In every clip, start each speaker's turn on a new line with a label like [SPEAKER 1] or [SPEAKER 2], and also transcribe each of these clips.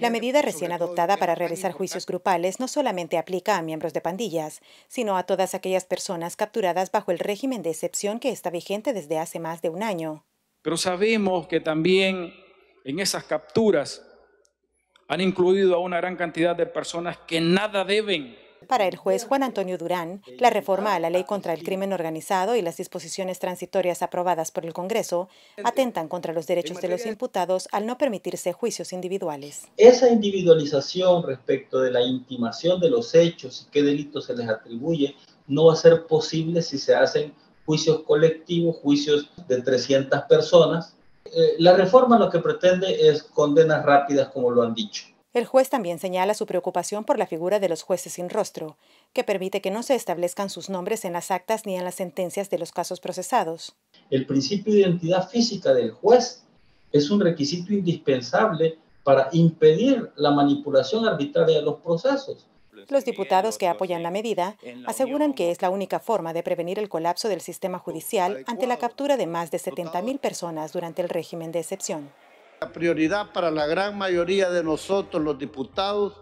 [SPEAKER 1] La medida recién adoptada para realizar juicios grupales no solamente aplica a miembros de pandillas, sino a todas aquellas personas capturadas bajo el régimen de excepción que está vigente desde hace más de un año.
[SPEAKER 2] Pero sabemos que también en esas capturas han incluido a una gran cantidad de personas que nada deben
[SPEAKER 1] para el juez Juan Antonio Durán, la reforma a la ley contra el crimen organizado y las disposiciones transitorias aprobadas por el Congreso atentan contra los derechos de los imputados al no permitirse juicios individuales.
[SPEAKER 2] Esa individualización respecto de la intimación de los hechos y qué delitos se les atribuye no va a ser posible si se hacen juicios colectivos, juicios de 300 personas. Eh, la reforma lo que pretende es condenas rápidas, como lo han dicho.
[SPEAKER 1] El juez también señala su preocupación por la figura de los jueces sin rostro, que permite que no se establezcan sus nombres en las actas ni en las sentencias de los casos procesados.
[SPEAKER 2] El principio de identidad física del juez es un requisito indispensable para impedir la manipulación arbitraria de los
[SPEAKER 1] procesos. Los diputados que apoyan la medida aseguran que es la única forma de prevenir el colapso del sistema judicial ante la captura de más de 70.000 personas durante el régimen de excepción.
[SPEAKER 2] La prioridad para la gran mayoría de nosotros los diputados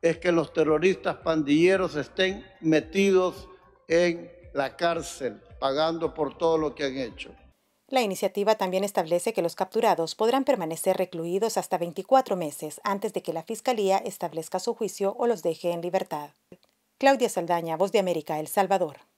[SPEAKER 2] es que los terroristas pandilleros estén metidos en la cárcel, pagando por todo lo que han hecho.
[SPEAKER 1] La iniciativa también establece que los capturados podrán permanecer recluidos hasta 24 meses antes de que la Fiscalía establezca su juicio o los deje en libertad. Claudia Saldaña, Voz de América, El Salvador.